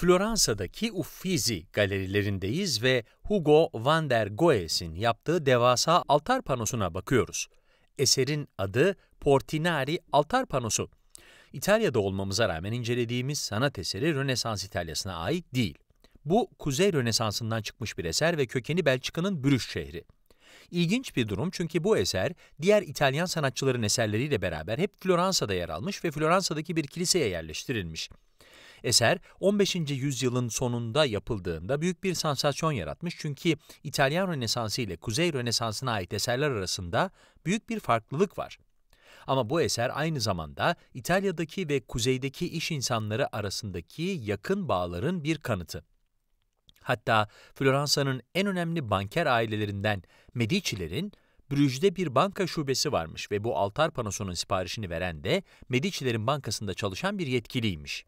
Floransa'daki Uffizi galerilerindeyiz ve Hugo van der Goes'in yaptığı devasa altar panosuna bakıyoruz. Eserin adı Portinari Altar Panosu. İtalya'da olmamıza rağmen incelediğimiz sanat eseri Rönesans İtalya'sına ait değil. Bu Kuzey Rönesansı'ndan çıkmış bir eser ve kökeni Belçika'nın Brüş şehri. İlginç bir durum çünkü bu eser diğer İtalyan sanatçıların eserleriyle beraber hep Floransa'da yer almış ve Floransa'daki bir kiliseye yerleştirilmiş. Eser 15. yüzyılın sonunda yapıldığında büyük bir sansasyon yaratmış çünkü İtalyan Rönesansı ile Kuzey Rönesansı'na ait eserler arasında büyük bir farklılık var. Ama bu eser aynı zamanda İtalya'daki ve kuzeydeki iş insanları arasındaki yakın bağların bir kanıtı. Hatta Floransa'nın en önemli banker ailelerinden Medici'lerin Brüj'de bir banka şubesi varmış ve bu altar panosunun siparişini veren de Medici'lerin bankasında çalışan bir yetkiliymiş.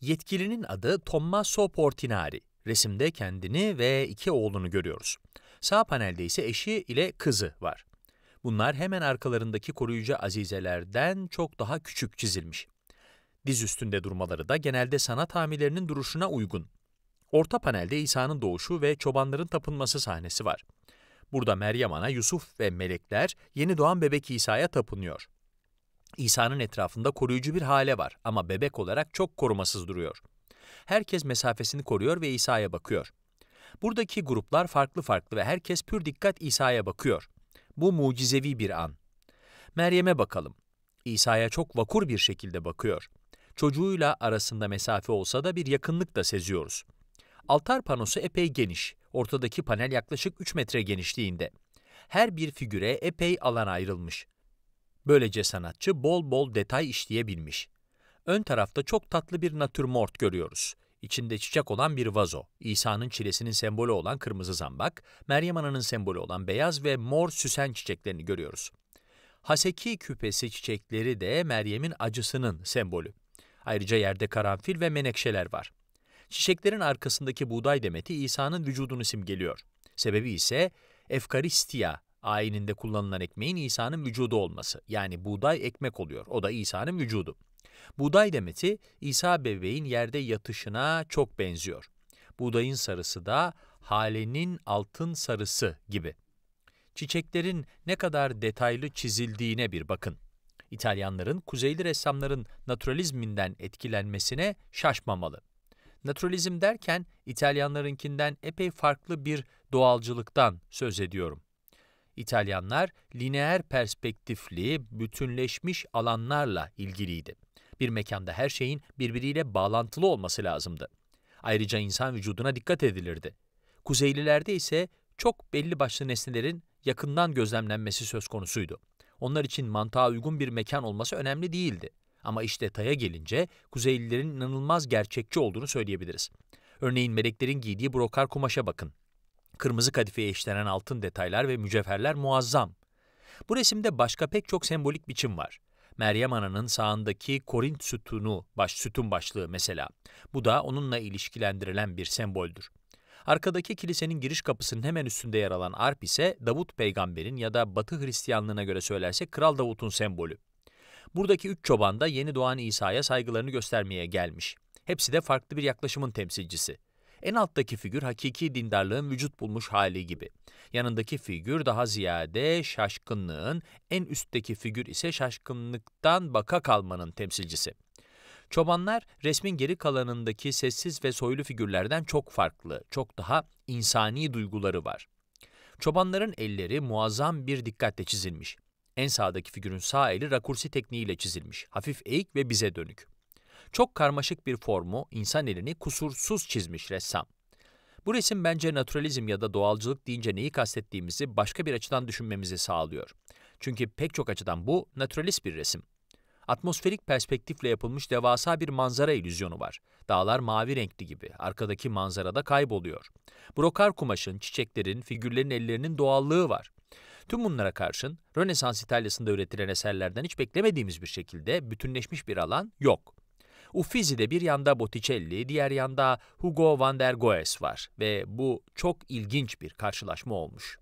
Yetkilinin adı Tommaso Portinari. Resimde kendini ve iki oğlunu görüyoruz. Sağ panelde ise eşi ile kızı var. Bunlar hemen arkalarındaki koruyucu azizelerden çok daha küçük çizilmiş. Diz üstünde durmaları da genelde sanat hamilerinin duruşuna uygun. Orta panelde İsa'nın doğuşu ve çobanların tapınması sahnesi var. Burada Meryem Ana, Yusuf ve melekler yeni doğan bebek İsa'ya tapınıyor. İsa'nın etrafında koruyucu bir hale var ama bebek olarak çok korumasız duruyor. Herkes mesafesini koruyor ve İsa'ya bakıyor. Buradaki gruplar farklı farklı ve herkes pür dikkat İsa'ya bakıyor. Bu mucizevi bir an. Meryem'e bakalım. İsa'ya çok vakur bir şekilde bakıyor. Çocuğuyla arasında mesafe olsa da bir yakınlık da seziyoruz. Altar panosu epey geniş. Ortadaki panel yaklaşık 3 metre genişliğinde. Her bir figüre epey alan ayrılmış. Böylece sanatçı bol bol detay işleyebilmiş. Ön tarafta çok tatlı bir natürmort görüyoruz. İçinde çiçek olan bir vazo, İsa'nın çilesinin sembolü olan kırmızı zambak, Meryem Ana'nın sembolü olan beyaz ve mor süsen çiçeklerini görüyoruz. Haseki küpesi çiçekleri de Meryem'in acısının sembolü. Ayrıca yerde karanfil ve menekşeler var. Çiçeklerin arkasındaki buğday demeti İsa'nın vücudunu simgeliyor. Sebebi ise Efkaristiya Ayininde kullanılan ekmeğin İsa'nın vücudu olması. Yani buğday ekmek oluyor. O da İsa'nın vücudu. Buğday demeti İsa bebeğin yerde yatışına çok benziyor. Buğdayın sarısı da halenin altın sarısı gibi. Çiçeklerin ne kadar detaylı çizildiğine bir bakın. İtalyanların kuzeyli ressamların naturalizminden etkilenmesine şaşmamalı. Naturalizm derken İtalyanlarınkinden epey farklı bir doğalcılıktan söz ediyorum. İtalyanlar lineer perspektifli, bütünleşmiş alanlarla ilgiliydi. Bir mekanda her şeyin birbiriyle bağlantılı olması lazımdı. Ayrıca insan vücuduna dikkat edilirdi. Kuzeylilerde ise çok belli başlı nesnelerin yakından gözlemlenmesi söz konusuydu. Onlar için mantığa uygun bir mekan olması önemli değildi. Ama iş detaya gelince Kuzeylilerin inanılmaz gerçekçi olduğunu söyleyebiliriz. Örneğin meleklerin giydiği brokar kumaşa bakın. Kırmızı kadifeye işlenen altın detaylar ve mücevherler muazzam. Bu resimde başka pek çok sembolik biçim var. Meryem Ana'nın sağındaki Korint sütunu, baş, sütun başlığı mesela. Bu da onunla ilişkilendirilen bir semboldür. Arkadaki kilisenin giriş kapısının hemen üstünde yer alan arp ise Davut peygamberin ya da Batı Hristiyanlığına göre söylersek Kral Davut'un sembolü. Buradaki üç çoban da yeni doğan İsa'ya saygılarını göstermeye gelmiş. Hepsi de farklı bir yaklaşımın temsilcisi. En alttaki figür hakiki dindarlığın vücut bulmuş hali gibi. Yanındaki figür daha ziyade şaşkınlığın, en üstteki figür ise şaşkınlıktan baka kalmanın temsilcisi. Çobanlar resmin geri kalanındaki sessiz ve soylu figürlerden çok farklı, çok daha insani duyguları var. Çobanların elleri muazzam bir dikkatle çizilmiş. En sağdaki figürün sağ eli rakursi tekniğiyle çizilmiş, hafif eğik ve bize dönük. Çok karmaşık bir formu, insan elini kusursuz çizmiş ressam. Bu resim bence naturalizm ya da doğalcılık deyince neyi kastettiğimizi başka bir açıdan düşünmemizi sağlıyor. Çünkü pek çok açıdan bu naturalist bir resim. Atmosferik perspektifle yapılmış devasa bir manzara ilüzyonu var. Dağlar mavi renkli gibi, arkadaki manzara da kayboluyor. Brokar kumaşın, çiçeklerin, figürlerin ellerinin doğallığı var. Tüm bunlara karşın Rönesans İtalya'sında üretilen eserlerden hiç beklemediğimiz bir şekilde bütünleşmiş bir alan yok. Uffizi'de bir yanda Botticelli, diğer yanda Hugo van der Goes var ve bu çok ilginç bir karşılaşma olmuş.